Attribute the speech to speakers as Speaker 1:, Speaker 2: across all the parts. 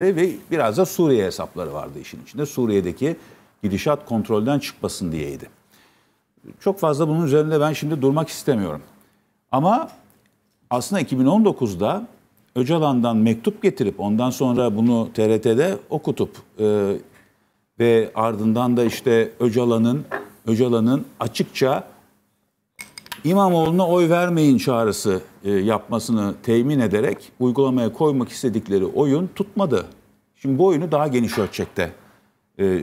Speaker 1: E, ve biraz da Suriye hesapları vardı işin içinde. Suriye'deki gidişat kontrolden çıkmasın diyeydi. Çok fazla bunun üzerinde ben şimdi durmak istemiyorum. Ama aslında 2019'da Öcalan'dan mektup getirip ondan sonra bunu TRT'de okutup e, ve ardından da işte Öcalan'ın Öcalan'ın açıkça İmamoğlu'na oy vermeyin çağrısı e, yapmasını temin ederek uygulamaya koymak istedikleri oyun tutmadı. Şimdi bu oyunu daha geniş ölçekte e,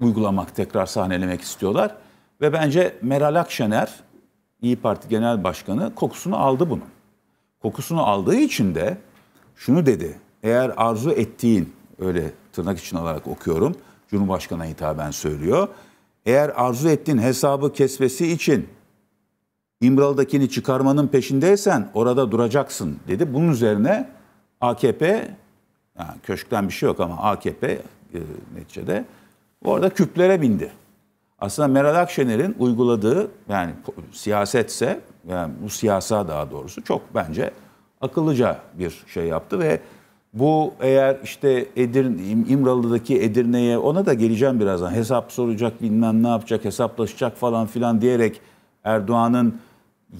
Speaker 1: uygulamak, tekrar sahnelemek istiyorlar. Ve bence Meral Akşener, İyi Parti Genel Başkanı kokusunu aldı bunun. Kokusunu aldığı için de şunu dedi. Eğer arzu ettiğin, öyle tırnak için alarak okuyorum, Cumhurbaşkanı'na hitaben söylüyor. Eğer arzu ettiğin hesabı kesmesi için İmralı'dakini çıkarmanın peşindeysen orada duracaksın dedi. Bunun üzerine AKP, yani köşkten bir şey yok ama AKP e, neticede orada küplere bindi. Aslında Meral Akşener'in uyguladığı yani siyasetse yani bu siyasa daha doğrusu çok bence akıllıca bir şey yaptı ve bu eğer işte Edirne, İmralı'daki Edirne'ye ona da geleceğim birazdan hesap soracak bilmem ne yapacak hesaplaşacak falan filan diyerek Erdoğan'ın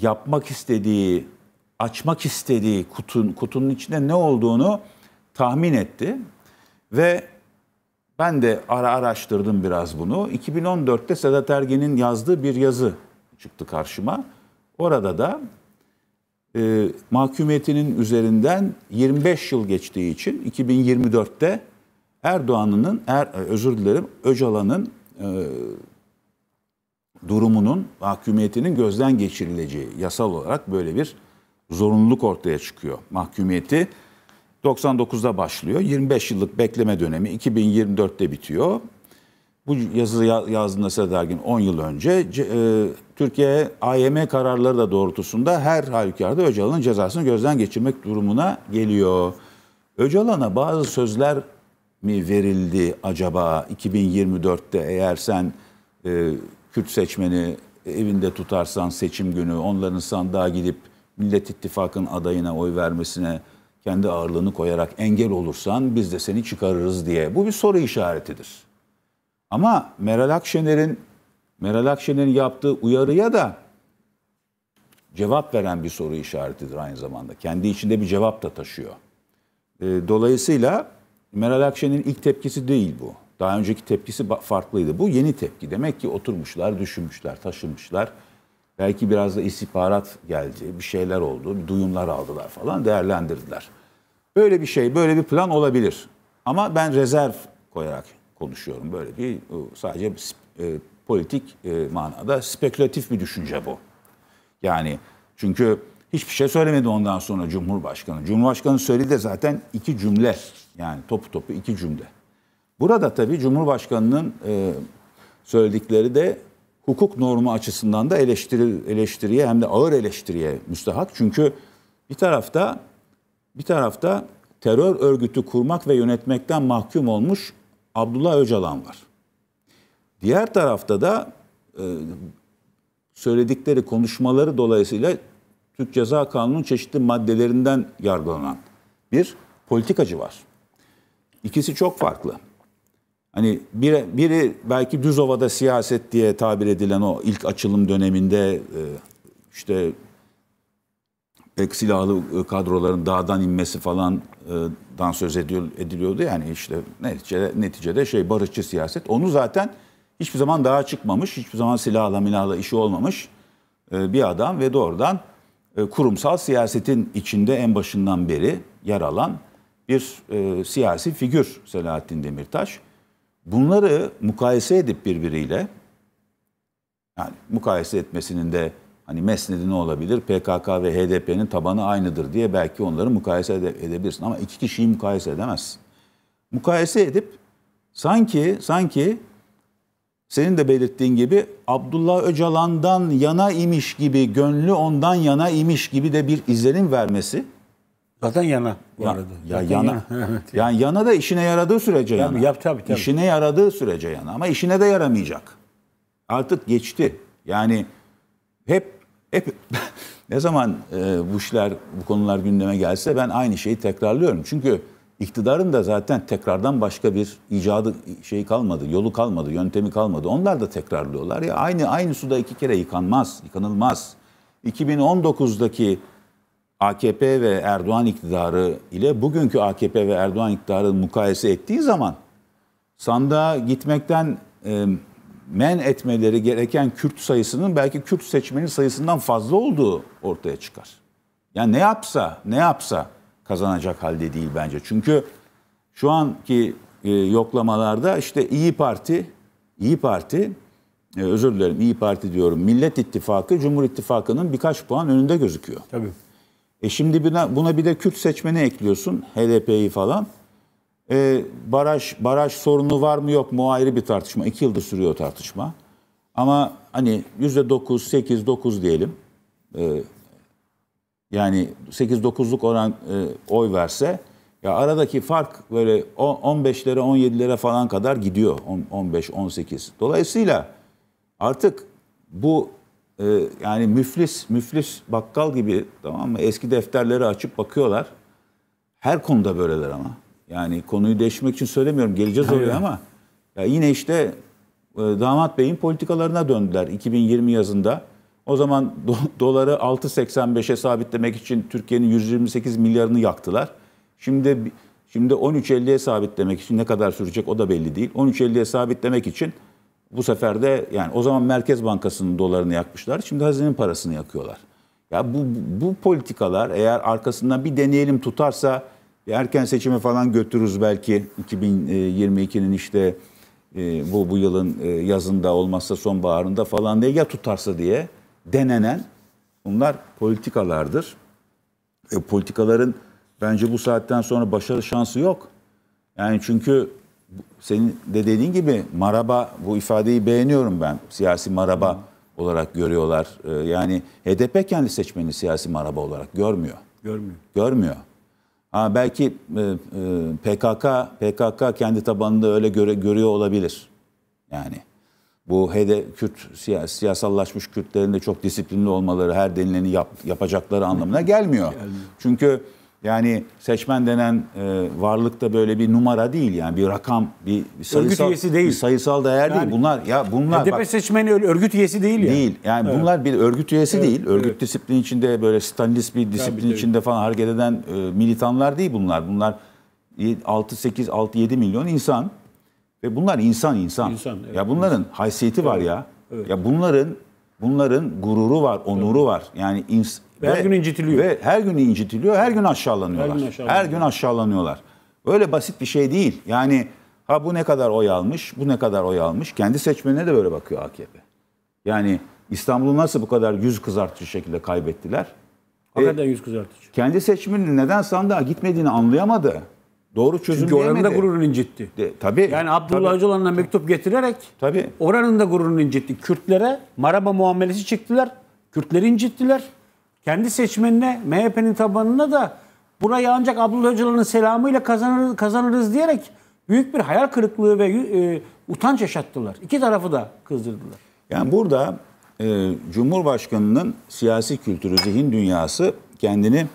Speaker 1: yapmak istediği, açmak istediği kutun, kutunun içinde ne olduğunu tahmin etti. Ve ben de ara araştırdım biraz bunu. 2014'te Sedat Ergen'in yazdığı bir yazı çıktı karşıma. Orada da e, mahkumiyetinin üzerinden 25 yıl geçtiği için 2024'te Erdoğan'ın, er, özür dilerim Öcalan'ın e, durumunun, mahkumiyetinin gözden geçirileceği yasal olarak böyle bir zorunluluk ortaya çıkıyor. Mahkumiyeti 99'da başlıyor. 25 yıllık bekleme dönemi 2024'te bitiyor. Bu yazı yazdığında Seda 10 yıl önce e, Türkiye AYM kararları da doğrultusunda her halükarda Öcalan'ın cezasını gözden geçirmek durumuna geliyor. Öcalan'a bazı sözler mi verildi acaba 2024'te eğer sen e, Kürt seçmeni evinde tutarsan seçim günü onların sandığa gidip Millet İttifakı'nın adayına oy vermesine kendi ağırlığını koyarak engel olursan biz de seni çıkarırız diye. Bu bir soru işaretidir. Ama Meral Akşener'in Meral Akşener'in yaptığı uyarıya da cevap veren bir soru işaretidir aynı zamanda. Kendi içinde bir cevap da taşıyor. Ee, dolayısıyla Meral Akşener'in ilk tepkisi değil bu. Daha önceki tepkisi farklıydı. Bu yeni tepki. Demek ki oturmuşlar, düşünmüşler, taşınmışlar. Belki biraz da istihbarat geldi, bir şeyler oldu, bir duyumlar aldılar falan değerlendirdiler. Böyle bir şey, böyle bir plan olabilir. Ama ben rezerv koyarak konuşuyorum. Böyle bir e, sadece e, politik e, manada spekülatif bir düşünce bu. Yani çünkü hiçbir şey söylemedi ondan sonra Cumhurbaşkanı. Cumhurbaşkanı söyledi de zaten iki cümle. Yani topu topu iki cümle. Burada tabii Cumhurbaşkanı'nın e, söyledikleri de hukuk normu açısından da eleştiri, eleştiriye hem de ağır eleştiriye müstahak. Çünkü bir tarafta bir tarafta terör örgütü kurmak ve yönetmekten mahkum olmuş Abdullah Öcalan var. Diğer tarafta da e, söyledikleri konuşmaları dolayısıyla Türk Ceza Kanunu'nun çeşitli maddelerinden yargılanan bir politikacı var. İkisi çok farklı. Hani biri, biri belki düz ovada siyaset diye tabir edilen o ilk açılım döneminde e, işte pek silahlı e, kadroların dağdan inmesi falan e, dan söz ediliyordu yani işte neticede, neticede şey barışçı siyaset. Onu zaten hiçbir zaman daha çıkmamış, hiçbir zaman silahla milahla işi olmamış bir adam ve doğrudan kurumsal siyasetin içinde en başından beri yer alan bir siyasi figür Selahattin Demirtaş. Bunları mukayese edip birbiriyle yani mukayese etmesinin de hani mesnedi ne olabilir? PKK ve HDP'nin tabanı aynıdır diye belki onları mukayese edebilirsin ama iki kişiyi mukayese edemezsin. Mukayese edip sanki sanki senin de belirttiğin gibi Abdullah Öcalan'dan yana imiş gibi, gönlü ondan yana imiş gibi de bir izlenim vermesi Zaten yana bu ya, arada. Ya Zaten yana. yana. Yani yana da işine yaradığı sürece yana. Yap, tabii, tabii. İşine yaradığı sürece yana ama işine de yaramayacak. Artık geçti. Yani hep hep ne zaman e, bu işler bu konular gündeme gelse ben aynı şeyi tekrarlıyorum. Çünkü iktidarın da zaten tekrardan başka bir icadı şey kalmadı, yolu kalmadı, yöntemi kalmadı. Onlar da tekrarlıyorlar ya aynı aynı suda iki kere yıkanmaz, yıkanılmaz. 2019'daki AKP ve Erdoğan iktidarı ile bugünkü AKP ve Erdoğan iktidarı mukayese ettiği zaman sandığa gitmekten e, men etmeleri gereken Kürt sayısının belki Kürt seçmenin sayısından fazla olduğu ortaya çıkar. Yani ne yapsa, ne yapsa kazanacak halde değil bence. Çünkü şu anki e, yoklamalarda işte İyi Parti, İyi Parti, e, özür dilerim İyi Parti diyorum. Millet İttifakı Cumhur İttifakı'nın birkaç puan önünde gözüküyor. Tabii. E şimdi buna, buna bir de Kürt seçmeni ekliyorsun, HDP'yi falan. E, baraj baraj sorunu var mı yok mu ayrı bir tartışma. İki yıldır sürüyor tartışma. Ama hani yüzde dokuz, sekiz, dokuz diyelim. E, yani sekiz dokuzluk oran e, oy verse ya aradaki fark böyle 15'lere 17'lere falan kadar gidiyor. 15 18. Dolayısıyla artık bu e, yani müflis, müflis bakkal gibi tamam mı? Eski defterleri açıp bakıyorlar. Her konuda böyleler ama. Yani konuyu değişmek için söylemiyorum. Geleceğiz oraya ama ya yine işte e, damat beyin politikalarına döndüler 2020 yazında. O zaman do- doları 6.85'e sabitlemek için Türkiye'nin 128 milyarını yaktılar. Şimdi şimdi 13.50'ye sabitlemek için ne kadar sürecek o da belli değil. 13.50'ye sabitlemek için bu sefer de yani o zaman Merkez Bankası'nın dolarını yakmışlar. Şimdi hazinenin parasını yakıyorlar. Ya bu, bu politikalar eğer arkasından bir deneyelim tutarsa erken seçime falan götürürüz belki 2022'nin işte e, bu bu yılın e, yazında olmazsa sonbaharında falan diye ya tutarsa diye denenen bunlar politikalardır. E, politikaların bence bu saatten sonra başarı şansı yok. Yani çünkü senin de dediğin gibi maraba bu ifadeyi beğeniyorum ben. Siyasi maraba olarak görüyorlar. Ee, yani HDP kendi seçmenini siyasi maraba olarak görmüyor. Görmüyor. Görmüyor. Ha belki e, e, PKK PKK kendi tabanında öyle göre, görüyor olabilir. Yani bu HD Kürt siyasallaşmış Kürtlerin de çok disiplinli olmaları her denileni yap, yapacakları anlamına gelmiyor. gelmiyor. Çünkü yani seçmen denen e, varlık da böyle bir numara değil yani bir rakam, bir, bir sayısal örgüt üyesi değil. Bir sayısal değer yani, değil. Bunlar ya bunlar HDP bak, seçmeni örgüt üyesi değil ya. Değil. Yani evet. bunlar bir örgüt üyesi evet, değil. Örgüt evet. disiplin içinde böyle stalinist bir disiplin Tabii, içinde falan hareket eden e, militanlar değil bunlar. Bunlar 6 8 6 7 milyon insan ve bunlar insan insan. insan evet, ya bunların insan. haysiyeti evet. var ya. Evet. Ya bunların Bunların gururu var, onuru var. Yani ins ve, her gün incitiliyor. Ve her gün incitiliyor, her gün aşağılanıyorlar. Her gün, aşağılanıyorlar. her gün aşağılanıyorlar. Öyle basit bir şey değil. Yani ha bu ne kadar oy almış, bu ne kadar oy almış. Kendi seçmenine de böyle bakıyor AKP. Yani İstanbul'u nasıl bu kadar yüz kızartıcı şekilde kaybettiler? E, Hakikaten yüz kızartıcı. Kendi seçmenin neden sandığa gitmediğini anlayamadı. Doğru çözüm Çünkü oranın da gururunu incitti. De, tabii. Yani Abdullah Öcalan'la mektup getirerek tabii. oranın da gururunu incitti. Kürtlere maraba muamelesi çektiler. Kürtleri incittiler. Kendi seçmenine, MHP'nin tabanına da burayı ancak Abdullah Öcalan'ın selamıyla kazanır, kazanırız diyerek büyük bir hayal kırıklığı ve e, utanç yaşattılar. İki tarafı da kızdırdılar. Yani burada e, Cumhurbaşkanı'nın siyasi kültürü, zihin dünyası kendini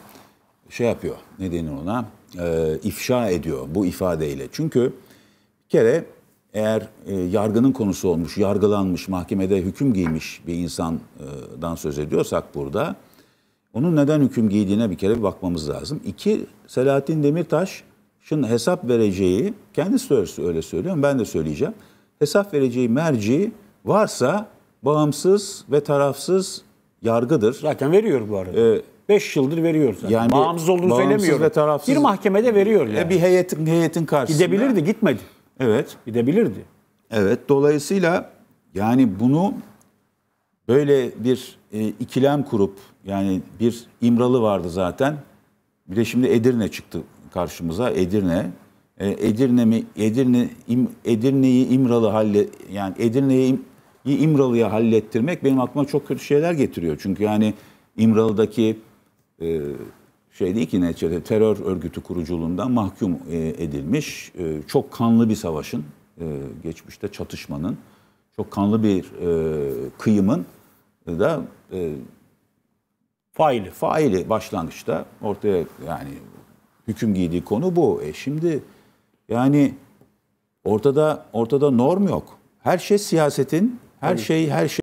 Speaker 1: şey yapıyor. Ne denir ona? e, ifşa ediyor bu ifadeyle. Çünkü bir kere eğer e, yargının konusu olmuş, yargılanmış, mahkemede hüküm giymiş bir insandan söz ediyorsak burada, onun neden hüküm giydiğine bir kere bir bakmamız lazım. İki, Selahattin Demirtaş'ın hesap vereceği, kendisi de öyle söylüyor, ben de söyleyeceğim. Hesap vereceği merci varsa bağımsız ve tarafsız yargıdır. Zaten veriyor bu arada. Ee, 5 yıldır veriyor zaten. Yani bağımsız olduğunu söylemiyorum. Ve tarafsız. Bir mahkemede veriyor e, yani. E bir heyetin, heyetin karşısında. Gidebilirdi gitmedi. Evet. Gidebilirdi. Evet dolayısıyla yani bunu böyle bir e, ikilem kurup yani bir İmralı vardı zaten. Bir de şimdi Edirne çıktı karşımıza. Edirne. E, Edirne mi Edirne im, Edirne'yi İmralı halle yani Edirne'yi İmralı'ya hallettirmek benim aklıma çok kötü şeyler getiriyor. Çünkü yani İmralı'daki e, şey değil ki neticede terör örgütü kuruculuğundan mahkum e, edilmiş. E, çok kanlı bir savaşın, e, geçmişte çatışmanın, çok kanlı bir e, kıyımın da e, faili faili başlangıçta ortaya yani hüküm giydiği konu bu. E şimdi yani ortada ortada norm yok. Her şey siyasetin, her şey her şey